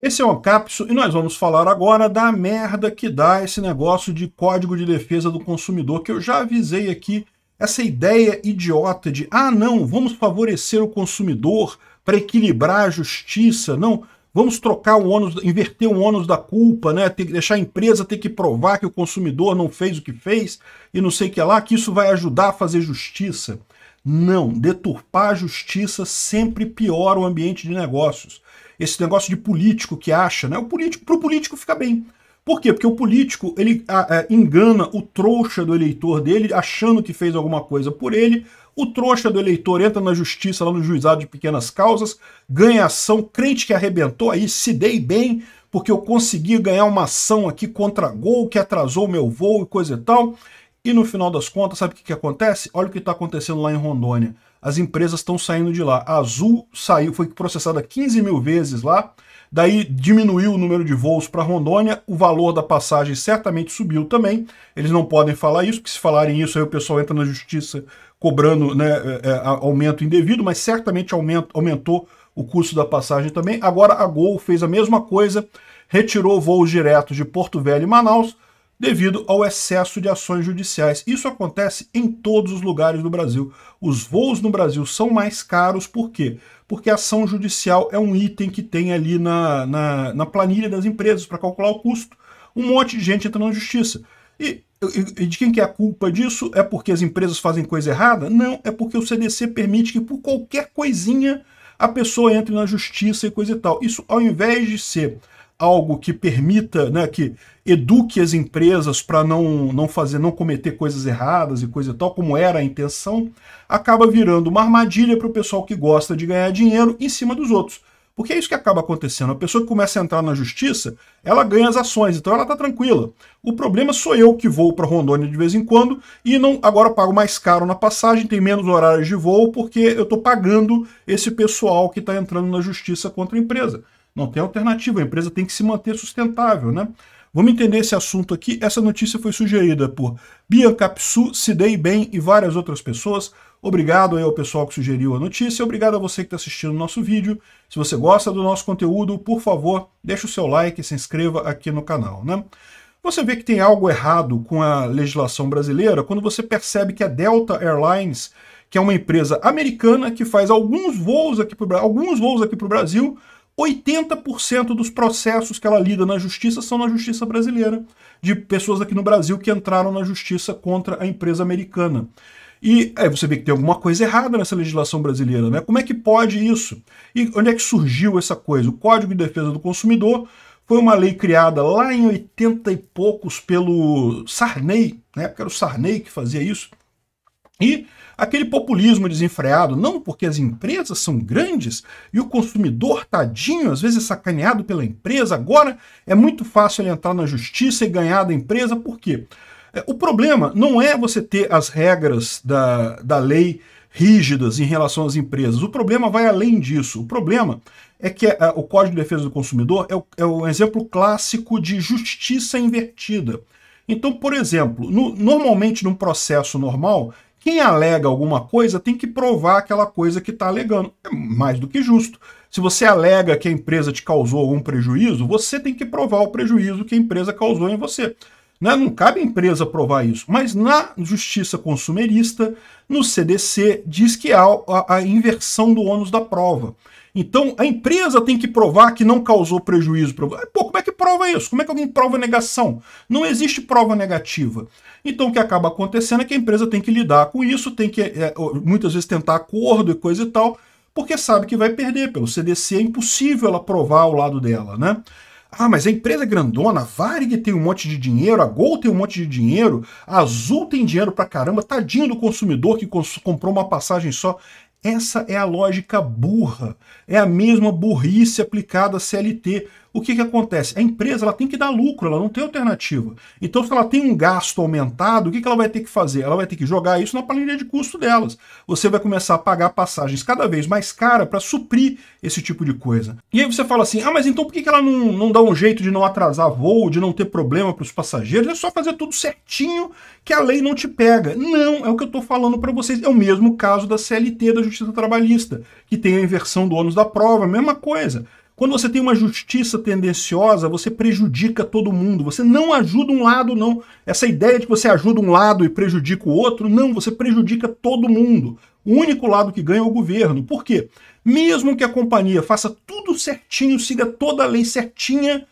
Esse é o Capso e nós vamos falar agora da merda que dá esse negócio de código de defesa do consumidor, que eu já avisei aqui, essa ideia idiota de, ah não, vamos favorecer o consumidor para equilibrar a justiça, não, vamos trocar o ônus, inverter o ônus da culpa, né? ter que deixar a empresa ter que provar que o consumidor não fez o que fez e não sei o que lá, que isso vai ajudar a fazer justiça. Não, deturpar a justiça sempre piora o ambiente de negócios esse negócio de político que acha, né? O político, pro político fica bem. Por quê? Porque o político ele a, a, é, engana o trouxa do eleitor dele, achando que fez alguma coisa por ele. O trouxa do eleitor entra na justiça, lá no juizado de pequenas causas, ganha ação, crente que arrebentou aí, se dei bem, porque eu consegui ganhar uma ação aqui contra gol que atrasou o meu voo e coisa e tal. E no final das contas, sabe o que, que acontece? Olha o que está acontecendo lá em Rondônia. As empresas estão saindo de lá. A Azul saiu, foi processada 15 mil vezes lá. Daí diminuiu o número de voos para Rondônia, o valor da passagem certamente subiu também. Eles não podem falar isso, porque se falarem isso aí o pessoal entra na justiça cobrando né, é, é, aumento indevido, mas certamente aumentou o custo da passagem também. Agora a Gol fez a mesma coisa, retirou voos diretos de Porto Velho e Manaus, devido ao excesso de ações judiciais. Isso acontece em todos os lugares do Brasil. Os voos no Brasil são mais caros, por quê? Porque a ação judicial é um item que tem ali na, na, na planilha das empresas para calcular o custo. Um monte de gente entra na justiça. E, e, e de quem que é a culpa disso? É porque as empresas fazem coisa errada? Não, é porque o CDC permite que por qualquer coisinha a pessoa entre na justiça e coisa e tal. Isso ao invés de ser algo que permita, né, que eduque as empresas para não, não fazer, não cometer coisas erradas e coisa e tal, como era a intenção, acaba virando uma armadilha para o pessoal que gosta de ganhar dinheiro em cima dos outros. Porque é isso que acaba acontecendo. A pessoa que começa a entrar na justiça, ela ganha as ações, então ela está tranquila. O problema sou eu que vou para Rondônia de vez em quando e não agora pago mais caro na passagem, tem menos horários de voo, porque eu estou pagando esse pessoal que está entrando na justiça contra a empresa. Não tem alternativa, a empresa tem que se manter sustentável, né? Vamos entender esse assunto aqui. Essa notícia foi sugerida por Bianca Psu, Sidei Bem e várias outras pessoas. Obrigado aí ao pessoal que sugeriu a notícia. Obrigado a você que está assistindo o nosso vídeo. Se você gosta do nosso conteúdo, por favor, deixe o seu like e se inscreva aqui no canal. Né? Você vê que tem algo errado com a legislação brasileira quando você percebe que a Delta Airlines, que é uma empresa americana que faz alguns voos aqui para o Brasil, 80% dos processos que ela lida na justiça são na justiça brasileira, de pessoas aqui no Brasil que entraram na justiça contra a empresa americana. E aí é, você vê que tem alguma coisa errada nessa legislação brasileira, né? Como é que pode isso? E onde é que surgiu essa coisa? O Código de Defesa do Consumidor foi uma lei criada lá em 80 e poucos pelo Sarney, na época era o Sarney que fazia isso, e aquele populismo desenfreado, não porque as empresas são grandes e o consumidor tadinho, às vezes sacaneado pela empresa, agora é muito fácil ele entrar na justiça e ganhar da empresa, por quê? É, o problema não é você ter as regras da, da lei rígidas em relação às empresas. O problema vai além disso. O problema é que a, é, o Código de Defesa do Consumidor é, o, é um exemplo clássico de justiça invertida. Então, por exemplo, no, normalmente num processo normal, quem alega alguma coisa tem que provar aquela coisa que está alegando. É mais do que justo. Se você alega que a empresa te causou algum prejuízo, você tem que provar o prejuízo que a empresa causou em você. Né? Não cabe a empresa provar isso. Mas na justiça consumerista, no CDC, diz que há a inversão do ônus da prova. Então, a empresa tem que provar que não causou prejuízo. Pô, como é que prova isso? Como é que alguém prova negação? Não existe prova negativa. Então, o que acaba acontecendo é que a empresa tem que lidar com isso, tem que é, muitas vezes tentar acordo e coisa e tal, porque sabe que vai perder. Pelo CDC é impossível ela provar ao lado dela, né? Ah, mas a empresa é grandona, a Varig tem um monte de dinheiro, a Gol tem um monte de dinheiro, a Azul tem dinheiro pra caramba, tadinho do consumidor que comprou uma passagem só. Essa é a lógica burra, é a mesma burrice aplicada à CLT o que, que acontece? A empresa ela tem que dar lucro, ela não tem alternativa. Então, se ela tem um gasto aumentado, o que, que ela vai ter que fazer? Ela vai ter que jogar isso na planilha de custo delas. Você vai começar a pagar passagens cada vez mais cara para suprir esse tipo de coisa. E aí você fala assim: ah, mas então por que, que ela não, não dá um jeito de não atrasar voo, de não ter problema para os passageiros? É só fazer tudo certinho que a lei não te pega. Não, é o que eu estou falando para vocês. É o mesmo caso da CLT, da Justiça Trabalhista, que tem a inversão do ônus da prova, mesma coisa. Quando você tem uma justiça tendenciosa, você prejudica todo mundo. Você não ajuda um lado, não. Essa ideia de que você ajuda um lado e prejudica o outro, não, você prejudica todo mundo. O único lado que ganha é o governo. Por quê? Mesmo que a companhia faça tudo certinho, siga toda a lei certinha,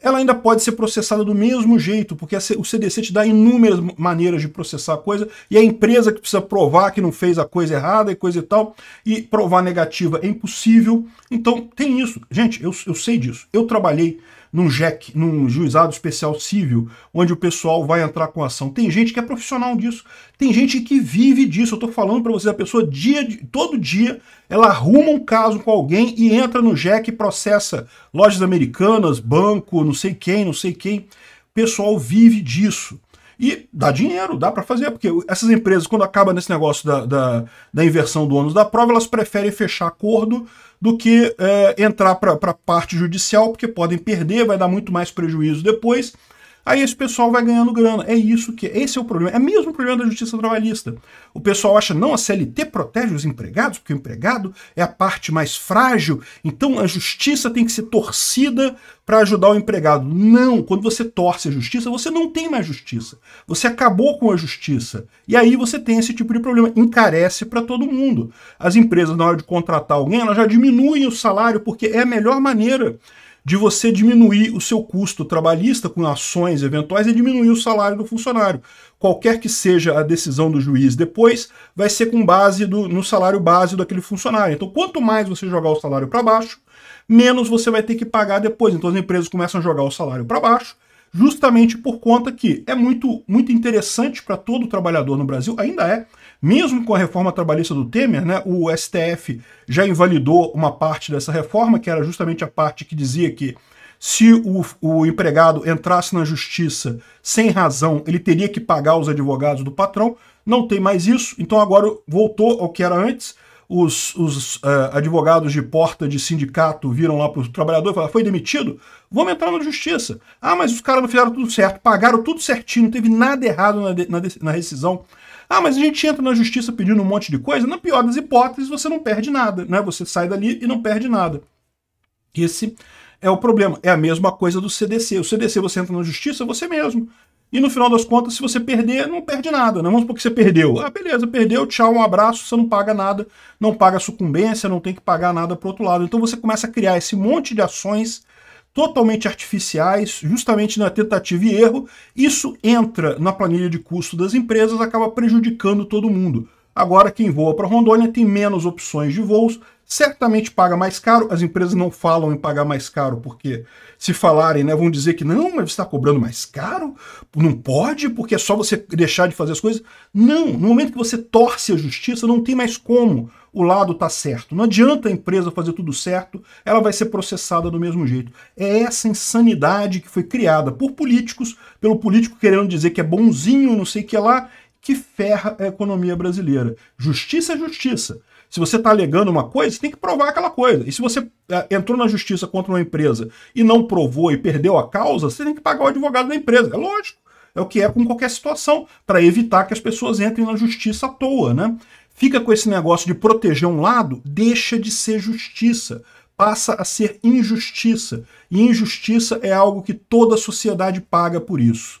ela ainda pode ser processada do mesmo jeito, porque o CDC te dá inúmeras maneiras de processar a coisa, e a empresa que precisa provar que não fez a coisa errada e coisa e tal, e provar negativa é impossível. Então, tem isso. Gente, eu, eu sei disso. Eu trabalhei num JEC, num juizado especial civil, onde o pessoal vai entrar com ação. Tem gente que é profissional disso, tem gente que vive disso. Eu tô falando para você, a pessoa dia todo dia ela arruma um caso com alguém e entra no JEC e processa lojas americanas, banco, não sei quem, não sei quem. O pessoal vive disso. E dá dinheiro, dá para fazer, porque essas empresas, quando acaba nesse negócio da, da, da inversão do ônus da prova, elas preferem fechar acordo do que é, entrar para a parte judicial, porque podem perder, vai dar muito mais prejuízo depois. Aí esse pessoal vai ganhando grana. É isso que. É. Esse é o problema. É mesmo o problema da justiça trabalhista. O pessoal acha, não, a CLT protege os empregados, porque o empregado é a parte mais frágil, então a justiça tem que ser torcida para ajudar o empregado. Não, quando você torce a justiça, você não tem mais justiça. Você acabou com a justiça. E aí você tem esse tipo de problema. Encarece para todo mundo. As empresas, na hora de contratar alguém, elas já diminuem o salário, porque é a melhor maneira de você diminuir o seu custo trabalhista com ações eventuais e diminuir o salário do funcionário. Qualquer que seja a decisão do juiz depois, vai ser com base do, no salário base daquele funcionário. Então, quanto mais você jogar o salário para baixo, menos você vai ter que pagar depois. Então, as empresas começam a jogar o salário para baixo, justamente por conta que é muito, muito interessante para todo trabalhador no Brasil, ainda é, mesmo com a reforma trabalhista do Temer, né, o STF já invalidou uma parte dessa reforma, que era justamente a parte que dizia que se o, o, empregado entrasse na justiça sem razão, ele teria que pagar os advogados do patrão. Não tem mais isso, então agora voltou ao que era antes. Os, os uh, advogados de porta de sindicato viram lá para o trabalhador e falaram: foi demitido? Vamos entrar na justiça. Ah, mas os caras não fizeram tudo certo, pagaram tudo certinho, não teve nada errado na, de, na, de, na rescisão. Ah, mas a gente entra na justiça pedindo um monte de coisa. Na pior das hipóteses, você não perde nada, né? Você sai dali e não perde nada. Esse é o problema. É a mesma coisa do CDC. O CDC você entra na justiça você mesmo. E no final das contas, se você perder, não perde nada. Né? Vamos supor que você perdeu. Ah, beleza, perdeu, tchau, um abraço, você não paga nada, não paga sucumbência, não tem que pagar nada para outro lado. Então você começa a criar esse monte de ações totalmente artificiais, justamente na tentativa e erro, isso entra na planilha de custo das empresas, acaba prejudicando todo mundo. Agora, quem voa para Rondônia tem menos opções de voos, certamente paga mais caro. As empresas não falam em pagar mais caro, porque se falarem, né, vão dizer que não, mas você está cobrando mais caro, não pode, porque é só você deixar de fazer as coisas. Não, no momento que você torce a justiça, não tem mais como o lado tá certo. Não adianta a empresa fazer tudo certo, ela vai ser processada do mesmo jeito. É essa insanidade que foi criada por políticos, pelo político querendo dizer que é bonzinho, não sei o que lá, que ferra a economia brasileira. Justiça é justiça. Se você está alegando uma coisa, você tem que provar aquela coisa. E se você eh, entrou na justiça contra uma empresa e não provou e perdeu a causa, você tem que pagar o advogado da empresa. É lógico. É o que é com qualquer situação, para evitar que as pessoas entrem na justiça à toa, né? Fica com esse negócio de proteger um lado, deixa de ser justiça passa a ser injustiça. E injustiça é algo que toda a sociedade paga por isso.